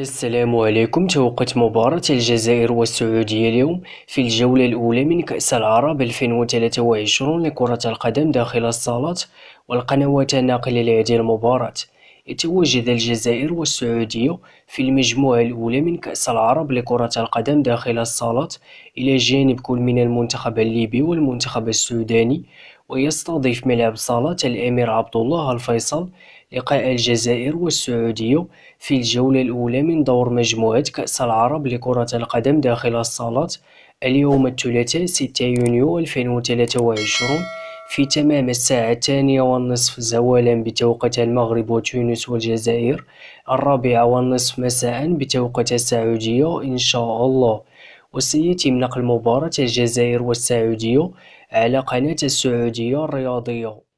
السلام عليكم توقت مباراة الجزائر والسعودية اليوم في الجولة الأولى من كأس العرب 2023 لكرة القدم داخل الصالة والقنوات الناقلة لهذه المباراة يتواجد الجزائر والسعودية في المجموعة الأولى من كأس العرب لكرة القدم داخل الصالة إلى جانب كل من المنتخب الليبي والمنتخب السوداني ويستضيف ملعب صالة الأمير عبد الله الفيصل لقاء الجزائر والسعودية في الجولة الأولى من دور مجموعة كأس العرب لكرة القدم داخل الصالة اليوم الثلاثاء 6 يونيو 2023 في تمام الساعة الثانية والنصف زوالا بتوقيت المغرب وتونس والجزائر الرابعة والنصف مساء بتوقيت السعودية إن شاء الله والسيد تمنق المباراة الجزائر والسعودية على قناة السعودية الرياضية